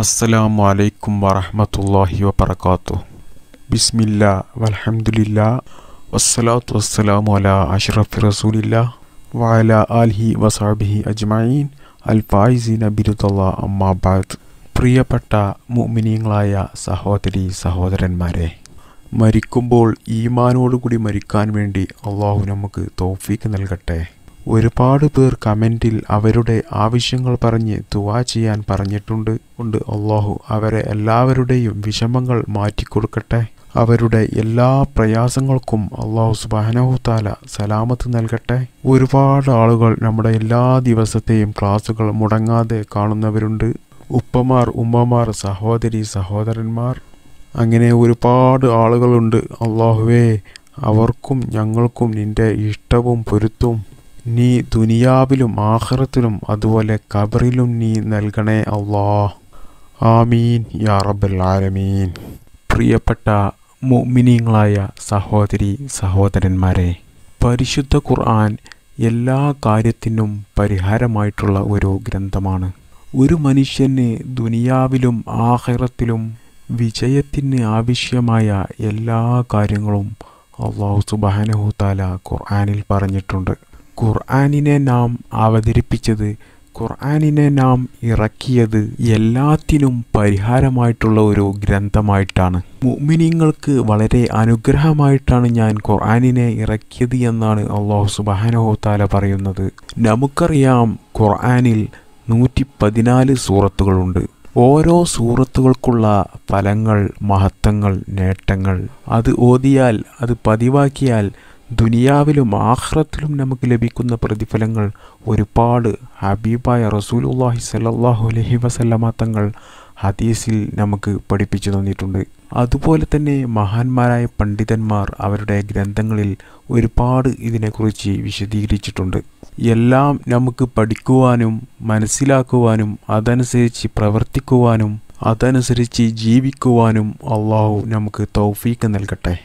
അസ്സലാമു അലൈക്കും വറഹമത്തല്ലാഹി വബർക്കാത്തു ബിസ്മില്ല വലഹമുല്ല വസ്സലാത്തു വസ്സലാമു അല അഷ്റഫി റസൂലില്ല വഅല ആലിഹി വസാബിഹി അജ്മഈൻ അൽ ഫായിസീന ബിരുദല്ല അമ്മാബാദ് പ്രിയപ്പെട്ട മുഅ്മിനീങ്ങളായ സഹോദരി സഹോദരന്മാരെ മരിക്കുമ്പോൾ ഈമാനോടുകൂടി മരിക്കാൻ വേണ്ടി അള്ളാഹു നമുക്ക് തോഫീക്ക് നൽകട്ടെ ഒരുപാട് പേർ കമൻറ്റിൽ അവരുടെ ആവശ്യങ്ങൾ പറഞ്ഞ് ദുവാ ചെയ്യാൻ പറഞ്ഞിട്ടുണ്ട് ഉണ്ട് അള്ളാഹു അവരെ എല്ലാവരുടെയും വിഷമങ്ങൾ മാറ്റിക്കൊടുക്കട്ടെ അവരുടെ എല്ലാ പ്രയാസങ്ങൾക്കും അള്ളാഹു സുബാനഹുത്താല സലാമത്ത് നൽകട്ടെ ഒരുപാട് ആളുകൾ നമ്മുടെ എല്ലാ ദിവസത്തെയും ക്ലാസ്സുകൾ മുടങ്ങാതെ കാണുന്നവരുണ്ട് ഉപ്പമാർ ഉമ്മമാർ സഹോദരി സഹോദരന്മാർ അങ്ങനെ ഒരുപാട് ആളുകളുണ്ട് അള്ളാഹുവേ അവർക്കും ഞങ്ങൾക്കും നിൻ്റെ ഇഷ്ടവും പൊരുത്തും നീ ദുനിയാവിലും ആഹ്റത്തിലും അതുപോലെ കബറിലും നീ നൽകണേ അള്ളാ ആമീൻ യാ റബ്ബൽ ആലമീൻ പ്രിയപ്പെട്ട മുമിനിയങ്ങളായ സഹോദരി സഹോദരന്മാരെ പരിശുദ്ധ ഖുർആൻ എല്ലാ കാര്യത്തിനും പരിഹാരമായിട്ടുള്ള ഒരു ഗ്രന്ഥമാണ് ഒരു മനുഷ്യന് ദുനിയാവിലും ആഹ്റത്തിലും വിജയത്തിന് ആവശ്യമായ എല്ലാ കാര്യങ്ങളും അള്ളാഹു സുബാനഹുത്താല ഖുർആാനിൽ പറഞ്ഞിട്ടുണ്ട് ഖുർആാനിനെ നാം അവതരിപ്പിച്ചത് ഖുർആാനിനെ നാം ഇറക്കിയത് എല്ലാത്തിനും പരിഹാരമായിട്ടുള്ള ഒരു ഗ്രന്ഥമായിട്ടാണ് മുഅ്മിനീങ്ങൾക്ക് വളരെ അനുഗ്രഹമായിട്ടാണ് ഞാൻ ഖുർആാനിനെ ഇറക്കിയത് എന്നാണ് അള്ളാഹു സുബാനഹോത്താല പറയുന്നത് നമുക്കറിയാം ഖുർആാനിൽ നൂറ്റി പതിനാല് സൂറത്തുകളുണ്ട് ഓരോ സൂറത്തുകൾക്കുള്ള ഫലങ്ങൾ മഹത്വങ്ങൾ നേട്ടങ്ങൾ അത് ഓതിയാൽ അത് പതിവാക്കിയാൽ ദുനിയാവിലും ആഹ്റത്തിലും നമുക്ക് ലഭിക്കുന്ന പ്രതിഫലങ്ങൾ ഒരുപാട് ഹബീബായ റസൂലുല്ലാഹി സല്ലാഹു അലഹി വസല്ലമ തങ്ങൾ ഹദീസിൽ നമുക്ക് പഠിപ്പിച്ചു തന്നിട്ടുണ്ട് അതുപോലെ തന്നെ മഹാന്മാരായ പണ്ഡിതന്മാർ അവരുടെ ഗ്രന്ഥങ്ങളിൽ ഒരുപാട് ഇതിനെക്കുറിച്ച് വിശദീകരിച്ചിട്ടുണ്ട് എല്ലാം നമുക്ക് പഠിക്കുവാനും മനസ്സിലാക്കുവാനും അതനുസരിച്ച് പ്രവർത്തിക്കുവാനും അതനുസരിച്ച് ജീവിക്കുവാനും അള്ളാഹു നമുക്ക് തൗഫീക്ക് നൽകട്ടെ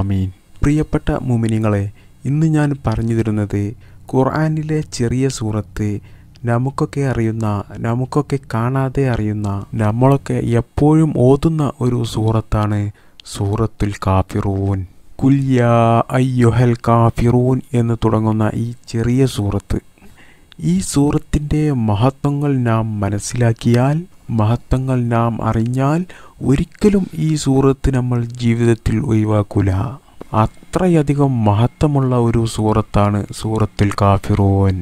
ആമീൻ പ്രിയപ്പെട്ട മുമിനിങ്ങളെ ഇന്ന് ഞാൻ പറഞ്ഞു തരുന്നത് ഖുർആാനിലെ ചെറിയ സൂറത്ത് നമുക്കൊക്കെ അറിയുന്ന നമുക്കൊക്കെ കാണാതെ അറിയുന്ന നമ്മളൊക്കെ എപ്പോഴും ഓതുന്ന ഒരു സൂറത്താണ് സൂറത്തുൽ കാഫിറൂൻ കുല്യാ അയ്യുഹൽ കാഫിറൂൻ എന്ന് തുടങ്ങുന്ന ഈ ചെറിയ സൂറത്ത് ഈ സൂറത്തിൻ്റെ മഹത്വങ്ങൾ നാം മനസ്സിലാക്കിയാൽ മഹത്വങ്ങൾ നാം അറിഞ്ഞാൽ ഒരിക്കലും ഈ സൂറത്ത് നമ്മൾ ജീവിതത്തിൽ ഒഴിവാക്കൂല അത്രയധികം മഹത്വമുള്ള ഒരു സൂറത്താണ് സൂറത്തുൽ കാഫിറൂൻ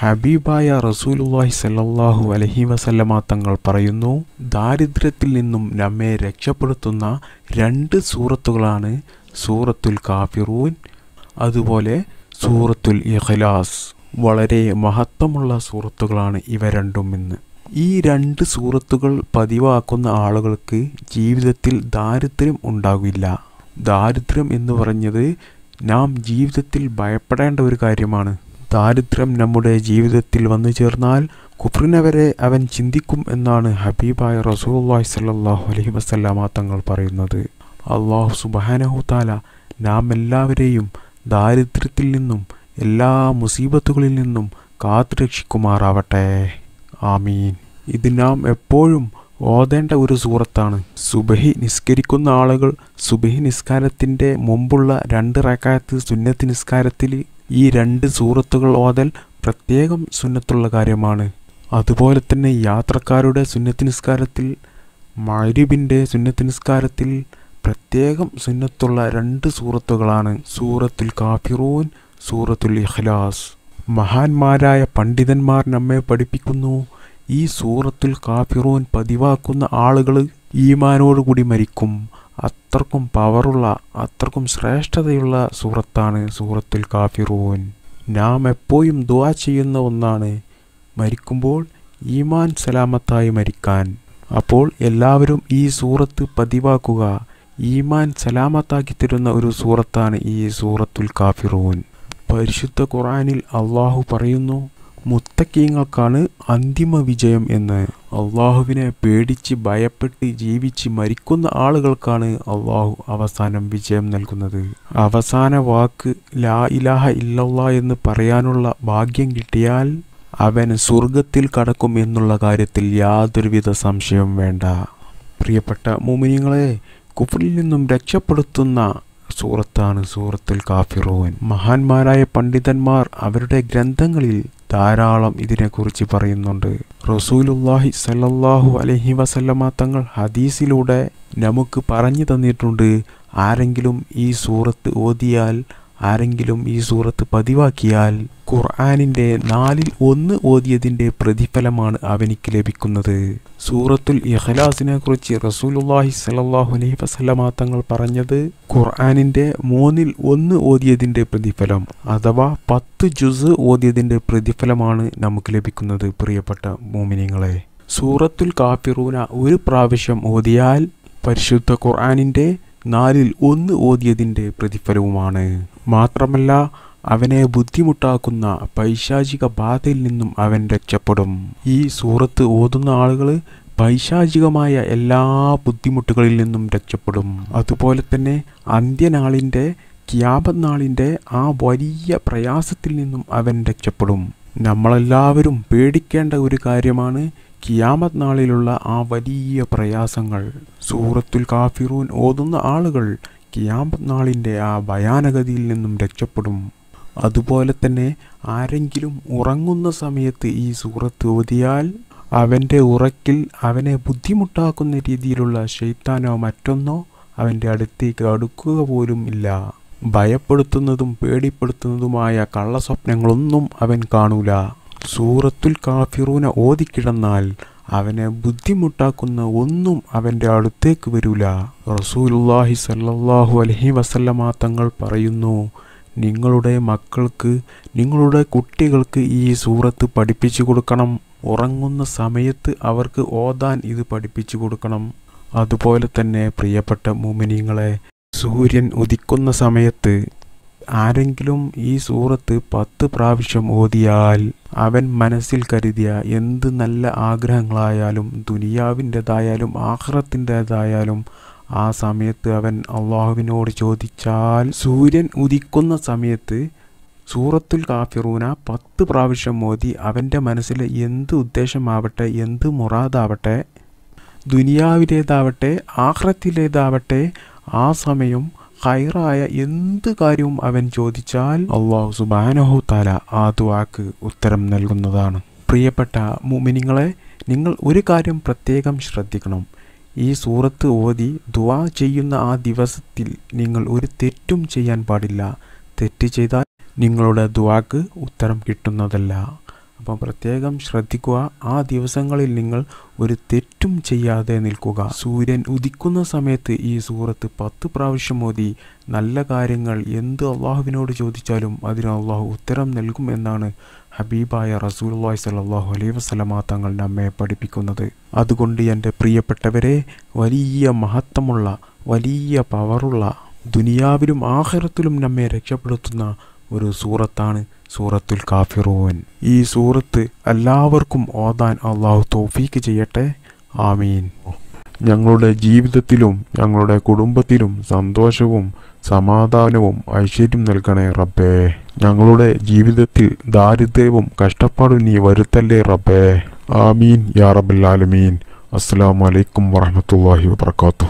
ഹബീബായ റസൂലുല്ലാഹി സല്ലാഹു അലഹി വസല്ലമ തങ്ങൾ പറയുന്നു ദാരിദ്ര്യത്തിൽ നിന്നും നമ്മെ രക്ഷപ്പെടുത്തുന്ന രണ്ട് സൂറത്തുകളാണ് സൂറത്തുൽ കാഫിറൂൻ അതുപോലെ സൂറത്തുൽ ഇഖ്ലാസ് വളരെ മഹത്വമുള്ള സൂറത്തുകളാണ് ഇവ രണ്ടും ഇന്ന് ഈ രണ്ട് സൂറത്തുകൾ പതിവാക്കുന്ന ആളുകൾക്ക് ജീവിതത്തിൽ ദാരിദ്ര്യം ഉണ്ടാകില്ല ദാരിദ്ര്യം എന്ന് പറഞ്ഞത് നാം ജീവിതത്തിൽ ഭയപ്പെടേണ്ട ഒരു കാര്യമാണ് ദാരിദ്ര്യം നമ്മുടെ ജീവിതത്തിൽ വന്നു ചേർന്നാൽ കുഫ്രിനവരെ അവൻ ചിന്തിക്കും എന്നാണ് ഹബീബായ റസൂല്ലാഹി സല്ലാഹു അലഹി വസ്ലാമ തങ്ങൾ പറയുന്നത് അള്ളാഹു സുബാനഹുത്താല നാം എല്ലാവരെയും ദാരിദ്ര്യത്തിൽ നിന്നും എല്ലാ മുസീബത്തുകളിൽ നിന്നും രക്ഷിക്കുമാറാവട്ടെ ആമീൻ ഇത് നാം എപ്പോഴും ഓതേണ്ട ഒരു സൂറത്താണ് സുബഹി നിസ്കരിക്കുന്ന ആളുകൾ സുബഹി നിസ്കാരത്തിൻ്റെ മുമ്പുള്ള രണ്ട് റക്കായത്ത് സുന്നത്ത് നിസ്കാരത്തിൽ ഈ രണ്ട് സൂറത്തുകൾ ഓതൽ പ്രത്യേകം സുന്നത്തുള്ള കാര്യമാണ് അതുപോലെ തന്നെ യാത്രക്കാരുടെ സുന്നത്ത് നിസ്കാരത്തിൽ മഴരിബിൻ്റെ സുന്നത്ത് നിസ്കാരത്തിൽ പ്രത്യേകം സുന്നത്തുള്ള രണ്ട് സൂറത്തുകളാണ് സൂറത്തുൽ കാഫിറൂൻ സൂറത്തുൽ ഇഖ്ലാസ് മഹാന്മാരായ പണ്ഡിതന്മാർ നമ്മെ പഠിപ്പിക്കുന്നു ഈ സൂറത്തുൽ കാഫിറൂൻ പതിവാക്കുന്ന ആളുകൾ ഈമാനോടുകൂടി മരിക്കും അത്രക്കും പവറുള്ള അത്രക്കും ശ്രേഷ്ഠതയുള്ള സൂറത്താണ് സൂറത്തുൽ കാഫിറൂൻ നാം എപ്പോഴും ദുവാ ചെയ്യുന്ന ഒന്നാണ് മരിക്കുമ്പോൾ ഈമാൻ സലാമത്തായി മരിക്കാൻ അപ്പോൾ എല്ലാവരും ഈ സൂറത്ത് പതിവാക്കുക ഈമാൻ സലാമത്താക്കി തരുന്ന ഒരു സൂറത്താണ് ഈ സൂറത്തുൽ കാഫിറൂൻ പരിശുദ്ധ ഖുറാനിൽ അള്ളാഹു പറയുന്നു മുത്തക്കീങ്ങൾക്കാണ് അന്തിമ വിജയം എന്ന് അള്ളാഹുവിനെ പേടിച്ച് ഭയപ്പെട്ട് ജീവിച്ച് മരിക്കുന്ന ആളുകൾക്കാണ് അള്ളാഹു അവസാനം വിജയം നൽകുന്നത് അവസാന വാക്ക് ലാ ഇലാഹ ഇല്ലല്ലാ എന്ന് പറയാനുള്ള ഭാഗ്യം കിട്ടിയാൽ അവൻ സ്വർഗത്തിൽ കടക്കും എന്നുള്ള കാര്യത്തിൽ യാതൊരുവിധ സംശയവും വേണ്ട പ്രിയപ്പെട്ട മോമിനിയങ്ങളെ കുഫറിൽ നിന്നും രക്ഷപ്പെടുത്തുന്ന സൂറത്താണ് സൂറത്തുൽ കാഫിറോൻ മഹാന്മാരായ പണ്ഡിതന്മാർ അവരുടെ ഗ്രന്ഥങ്ങളിൽ ധാരാളം ഇതിനെക്കുറിച്ച് പറയുന്നുണ്ട് റസൂലുല്ലാഹി സല്ലാഹു അലഹി വസല്ലമ തങ്ങൾ ഹദീസിലൂടെ നമുക്ക് പറഞ്ഞു തന്നിട്ടുണ്ട് ആരെങ്കിലും ഈ സൂറത്ത് ഓതിയാൽ ആരെങ്കിലും ഈ സൂറത്ത് പതിവാക്കിയാൽ ഖുർആാനിൻ്റെ നാലിൽ ഒന്ന് ഓതിയതിൻ്റെ പ്രതിഫലമാണ് അവനിക്ക് ലഭിക്കുന്നത് സൂറത്തുൽ ഇഖ്ലാസിനെ കുറിച്ച് റസൂലുല്ലാഹി സലാഹു അലൈഹി വസല്ലമ തങ്ങൾ പറഞ്ഞത് ഖുർആാനിൻ്റെ മൂന്നിൽ ഒന്ന് ഓതിയതിൻ്റെ പ്രതിഫലം അഥവാ പത്ത് ജുസ് ഓതിയതിൻ്റെ പ്രതിഫലമാണ് നമുക്ക് ലഭിക്കുന്നത് പ്രിയപ്പെട്ട മോമിനിങ്ങളെ സൂറത്തുൽ കാഫിറൂന ഒരു പ്രാവശ്യം ഓതിയാൽ പരിശുദ്ധ ഖുർആാനിൻ്റെ നാലിൽ ഒന്ന് ഓതിയതിൻ്റെ പ്രതിഫലവുമാണ് മാത്രമല്ല അവനെ ബുദ്ധിമുട്ടാക്കുന്ന പൈശാചിക ബാധയിൽ നിന്നും അവൻ രക്ഷപ്പെടും ഈ സൂറത്ത് ഓതുന്ന ആളുകൾ പൈശാചികമായ എല്ലാ ബുദ്ധിമുട്ടുകളിൽ നിന്നും രക്ഷപ്പെടും അതുപോലെ തന്നെ അന്ത്യനാളിൻ്റെ ക്യാപത് നാളിൻ്റെ ആ വലിയ പ്രയാസത്തിൽ നിന്നും അവൻ രക്ഷപ്പെടും നമ്മളെല്ലാവരും പേടിക്കേണ്ട ഒരു കാര്യമാണ് ക്യാമത് നാളിലുള്ള ആ വലിയ പ്രയാസങ്ങൾ സൂറത്തുൽ കാഫിറൂൻ ഓതുന്ന ആളുകൾ കിയാമത് നാളിൻ്റെ ആ ഭയാനകതയിൽ നിന്നും രക്ഷപ്പെടും അതുപോലെ തന്നെ ആരെങ്കിലും ഉറങ്ങുന്ന സമയത്ത് ഈ സൂറത്ത് ഓതിയാൽ അവൻ്റെ ഉറക്കിൽ അവനെ ബുദ്ധിമുട്ടാക്കുന്ന രീതിയിലുള്ള ശൈത്താനോ മറ്റൊന്നോ അവൻ്റെ അടുത്തേക്ക് അടുക്കുക പോലും ഇല്ല ഭയപ്പെടുത്തുന്നതും പേടിപ്പെടുത്തുന്നതുമായ കള്ളസ്വപ്നങ്ങളൊന്നും അവൻ കാണൂല സൂറത്തുൽ കാഫിറൂന ഓതിക്കിടന്നാൽ അവനെ ബുദ്ധിമുട്ടാക്കുന്ന ഒന്നും അവൻ്റെ അടുത്തേക്ക് വരൂല റസൂലുല്ലാഹി സല്ലാഹു അലഹി വസല്ലമ തങ്ങൾ പറയുന്നു നിങ്ങളുടെ മക്കൾക്ക് നിങ്ങളുടെ കുട്ടികൾക്ക് ഈ സൂറത്ത് പഠിപ്പിച്ചു കൊടുക്കണം ഉറങ്ങുന്ന സമയത്ത് അവർക്ക് ഓതാൻ ഇത് പഠിപ്പിച്ചു കൊടുക്കണം അതുപോലെ തന്നെ പ്രിയപ്പെട്ട മൂമിനിങ്ങളെ സൂര്യൻ ഉദിക്കുന്ന സമയത്ത് ആരെങ്കിലും ഈ സൂറത്ത് പത്ത് പ്രാവശ്യം ഓതിയാൽ അവൻ മനസ്സിൽ കരുതിയ എന്ത് നല്ല ആഗ്രഹങ്ങളായാലും ദുനിയാവിൻ്റെതായാലും ആഹ്റത്തിൻ്റെതായാലും ആ സമയത്ത് അവൻ അള്ളാഹുവിനോട് ചോദിച്ചാൽ സൂര്യൻ ഉദിക്കുന്ന സമയത്ത് സൂറത്തുൽ കാഫിറൂന പത്ത് പ്രാവശ്യം മോദി അവൻ്റെ മനസ്സിലെ എന്ത് ഉദ്ദേശമാവട്ടെ എന്ത് മുറാദാവട്ടെ ദുനിയാവിലേതാവട്ടെ ആഹ്റത്തിലേതാവട്ടെ ആ സമയം ഹൈറായ എന്ത് കാര്യവും അവൻ ചോദിച്ചാൽ അള്ളാഹു സുബാനഹു താല ആ ദുവാക്ക് ഉത്തരം നൽകുന്നതാണ് പ്രിയപ്പെട്ട മുമിനിങ്ങളെ നിങ്ങൾ ഒരു കാര്യം പ്രത്യേകം ശ്രദ്ധിക്കണം ഈ സൂറത്ത് ഓതി ദുവാ ചെയ്യുന്ന ആ ദിവസത്തിൽ നിങ്ങൾ ഒരു തെറ്റും ചെയ്യാൻ പാടില്ല തെറ്റ് ചെയ്താൽ നിങ്ങളുടെ ദുവാക്ക് ഉത്തരം കിട്ടുന്നതല്ല അപ്പം പ്രത്യേകം ശ്രദ്ധിക്കുക ആ ദിവസങ്ങളിൽ നിങ്ങൾ ഒരു തെറ്റും ചെയ്യാതെ നിൽക്കുക സൂര്യൻ ഉദിക്കുന്ന സമയത്ത് ഈ സൂറത്ത് പത്ത് പ്രാവശ്യം ഓതി നല്ല കാര്യങ്ങൾ എന്ത് അള്ളാഹുവിനോട് ചോദിച്ചാലും അതിന് അള്ളാഹു ഉത്തരം നൽകും എന്നാണ് ഹബീബായ റസൂൽ സലാഹു അലൈഹി വസ്ലമ തങ്ങൾ നമ്മെ പഠിപ്പിക്കുന്നത് അതുകൊണ്ട് എൻ്റെ പ്രിയപ്പെട്ടവരെ വലിയ മഹത്വമുള്ള വലിയ പവറുള്ള ദുനിയാവിലും ആഹരത്തിലും നമ്മെ രക്ഷപ്പെടുത്തുന്ന ഒരു സൂറത്താണ് സൂറത്തുൽ കാഫിറൂൻ ഈ സൂറത്ത് എല്ലാവർക്കും ഓതാൻ അള്ളാഹു തോഫീക്ക് ചെയ്യട്ടെ ആമീൻ ഞങ്ങളുടെ ജീവിതത്തിലും ഞങ്ങളുടെ കുടുംബത്തിലും സന്തോഷവും സമാധാനവും ഐശ്വര്യം നൽകണേ റബ്ബേ ഞങ്ങളുടെ ജീവിതത്തിൽ ദാരിദ്ര്യവും കഷ്ടപ്പാടും നീ വരുത്തല്ലേ റബ്ബേ ആമീൻ യാ റബുല്ലാലമീൻ അസ്സാം വലൈക്കും വാഹമത്തല്ലാഹി വാത്തു